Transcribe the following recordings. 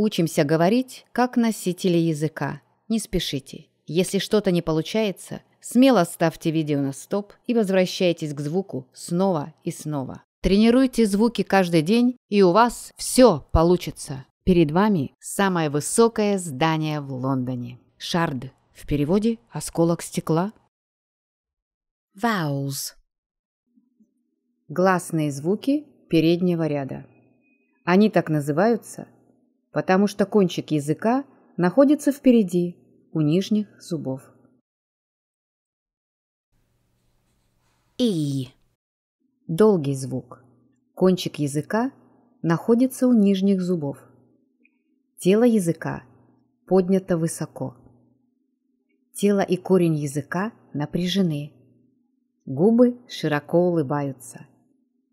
Учимся говорить, как носители языка. Не спешите. Если что-то не получается, смело ставьте видео на стоп и возвращайтесь к звуку снова и снова. Тренируйте звуки каждый день, и у вас все получится. Перед вами самое высокое здание в Лондоне. Шард. В переводе «осколок стекла». Vowels. Гласные звуки переднего ряда. Они так называются – потому что кончик языка находится впереди, у нижних зубов. И. Долгий звук. Кончик языка находится у нижних зубов. Тело языка поднято высоко. Тело и корень языка напряжены. Губы широко улыбаются.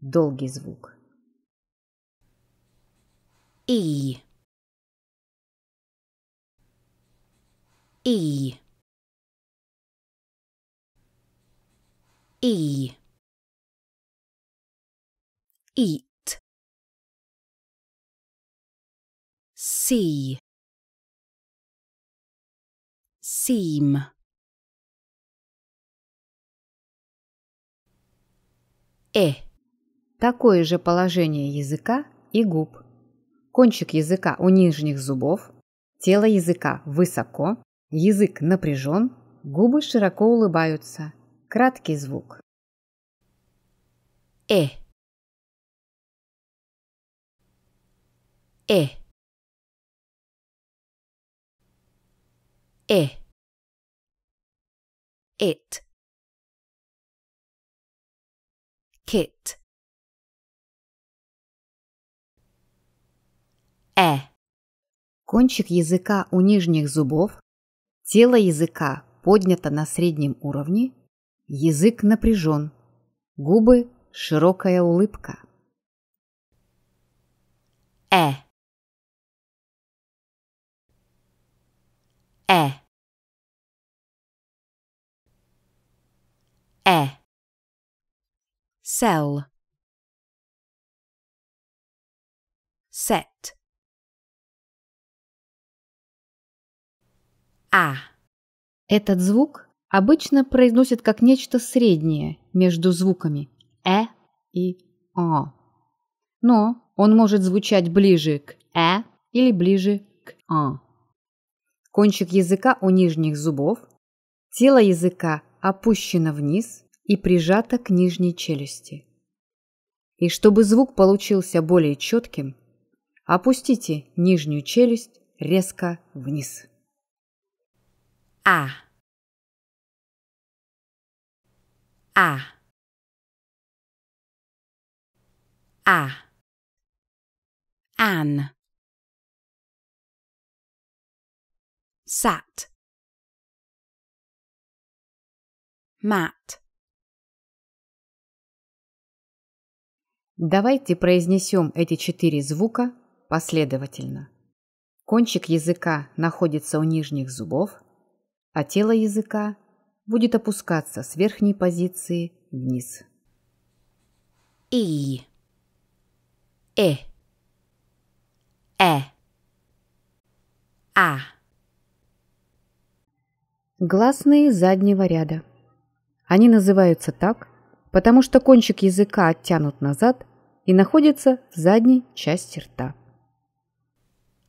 Долгий звук. И. и и eat see seem э такое же положение языка и губ кончик языка у нижних зубов тело языка высоко Язык напряжен, губы широко улыбаются. Краткий звук. Э. Э. Э. It. Kit. Э. Кончик языка у нижних зубов Тело языка поднято на среднем уровне, язык напряжен, губы – широкая улыбка. Э. Э. Э. Cell. Set. А. Этот звук обычно произносят как нечто среднее между звуками Э и О. Но он может звучать ближе к Э или ближе к о. Кончик языка у нижних зубов, тело языка опущено вниз и прижато к нижней челюсти. И чтобы звук получился более четким, опустите нижнюю челюсть резко вниз. А. А. А. Ан, Сат, Мат. Давайте произнесем эти четыре звука последовательно. Кончик языка находится у нижних зубов – а тело языка будет опускаться с верхней позиции вниз. И. Э. Э. А. Гласные заднего ряда. Они называются так, потому что кончик языка оттянут назад и находится в задней части рта.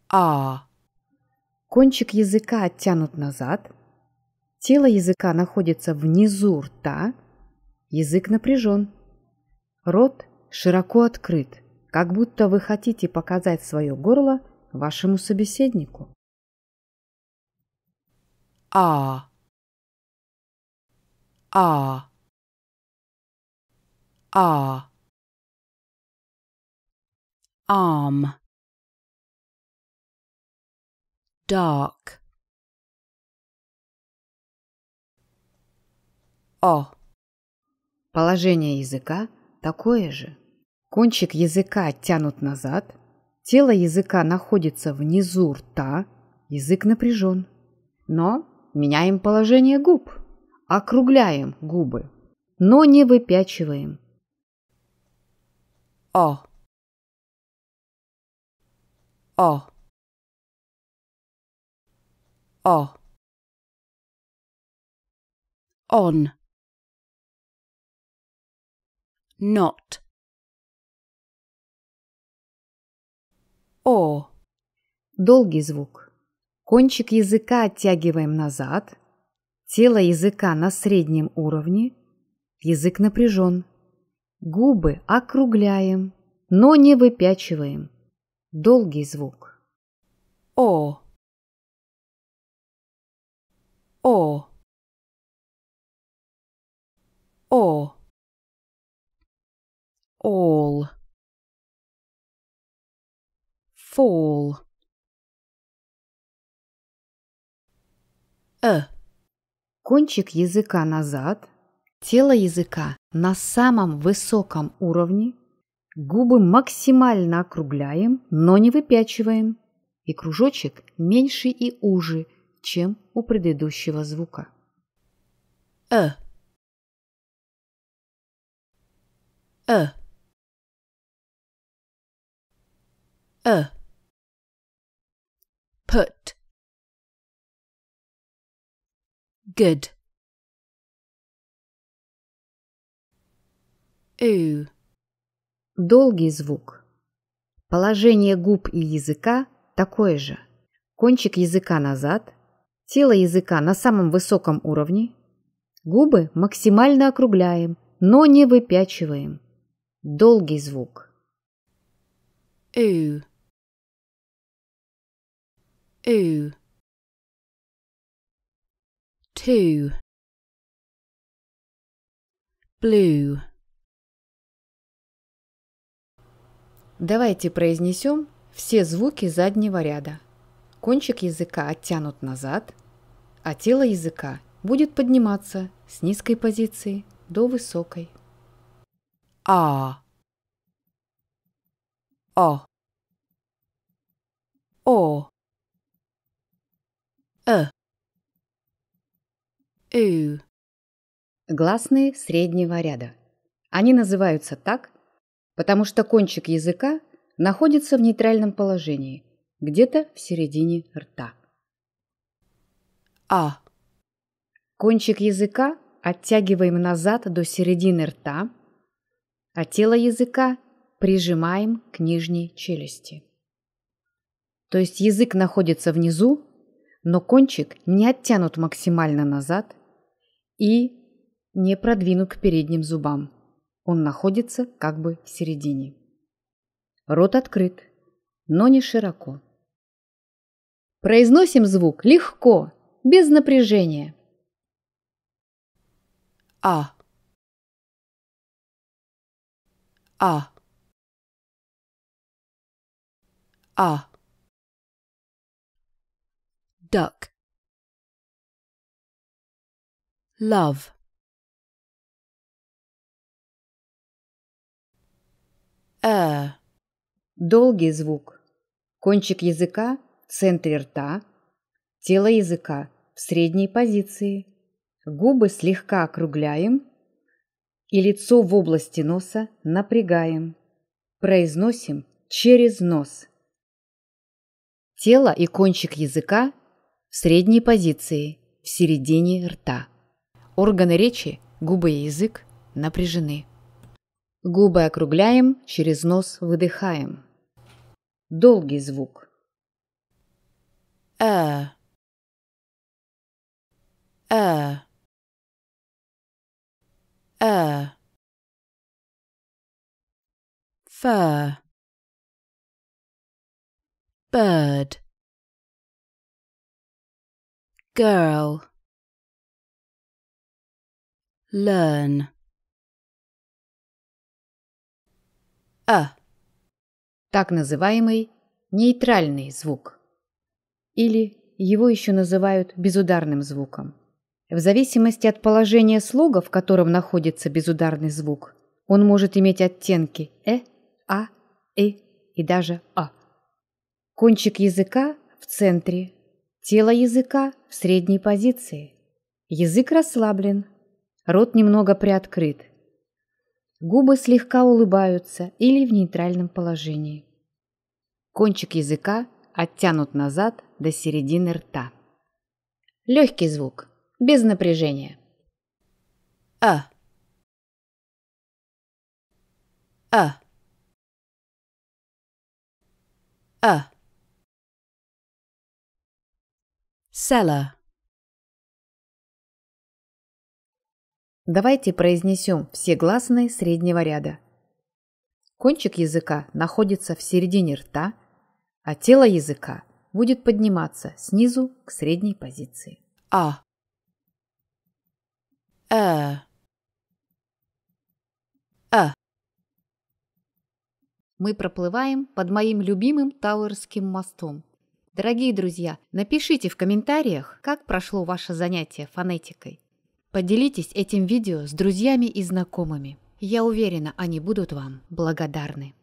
А. Кончик языка оттянут назад – Тело языка находится внизу рта, язык напряжен. Рот широко открыт, как будто вы хотите показать свое горло вашему собеседнику. А. А. А. Arm. Dark. О. Положение языка такое же. Кончик языка тянут назад, тело языка находится внизу рта, язык напряжен. Но меняем положение губ, округляем губы, но не выпячиваем. О. О. О. Он not. О. Долгий звук. Кончик языка оттягиваем назад. Тело языка на среднем уровне. Язык напряжен. Губы округляем, но не выпячиваем. Долгий звук. О. О. О all. Fall. A. E. Кончик языка назад, тело языка на самом высоком уровне, губы максимально округляем, но не выпячиваем, и кружочек меньше и уже, чем у предыдущего звука. Э. Э. ö. Put. Good. У, Долгий звук. Положение губ и языка такое же. Кончик языка назад, тело языка на самом высоком уровне, губы максимально округляем, но не выпячиваем. Долгий звук. У oo two blue Давайте произнесем все звуки заднего ряда. Кончик языка оттянут назад, а тело языка будет подниматься с низкой позиции до высокой. А. О. О э. Ю. Э. Гласные среднего ряда. Они называются так, потому что кончик языка находится в нейтральном положении, где-то в середине рта. А. Кончик языка оттягиваем назад до середины рта, а тело языка прижимаем к нижней челюсти. То есть язык находится внизу, но кончик не оттянут максимально назад и не продвинут к передним зубам. Он находится как бы в середине. Рот открыт, но не широко. Произносим звук легко, без напряжения. А. А. А duck love э долгий звук кончик языка в центре рта тело языка в средней позиции губы слегка округляем и лицо в области носа напрягаем произносим через нос тело и кончик языка в средней позиции, в середине рта. Органы речи, губы и язык напряжены. Губы округляем, через нос выдыхаем. Долгий звук. Э. Э. Э. Fur. Bird. Girl. Learn. А. Так называемый нейтральный звук. Или его еще называют безударным звуком. В зависимости от положения слога, в котором находится безударный звук, он может иметь оттенки «э», «а», «и» «э» и даже «а». Кончик языка в центре, тело языка в средней позиции. Язык расслаблен, рот немного приоткрыт. Губы слегка улыбаются или в нейтральном положении. Кончик языка оттянут назад до середины рта. Легкий звук, без напряжения. А. А. А. Селла. Давайте произнесем все гласные среднего ряда. Кончик языка находится в середине рта, а тело языка будет подниматься снизу к средней позиции. А. Э. Э. Мы проплываем под моим любимым Тауэрским мостом, Дорогие друзья, напишите в комментариях, как прошло ваше занятие фонетикой. Поделитесь этим видео с друзьями и знакомыми. Я уверена, они будут вам благодарны.